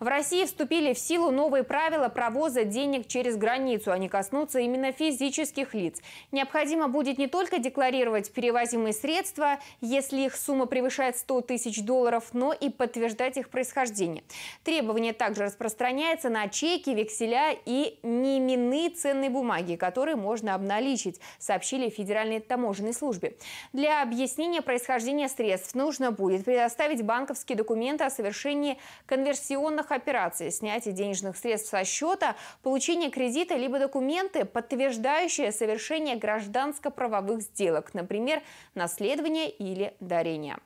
В России вступили в силу новые правила провоза денег через границу. Они коснутся именно физических лиц. Необходимо будет не только декларировать перевозимые средства, если их сумма превышает 100 тысяч долларов, но и подтверждать их происхождение. Требование также распространяется на чеки, векселя и неименные ценные бумаги, которые можно обналичить, сообщили Федеральной таможенной службе. Для объяснения происхождения средств нужно будет предоставить банковские документы о совершении конверсионных платежных операций, снятие денежных средств со счета, получение кредита либо документы, подтверждающие совершение гражданско-правовых сделок, например, наследование или дарение.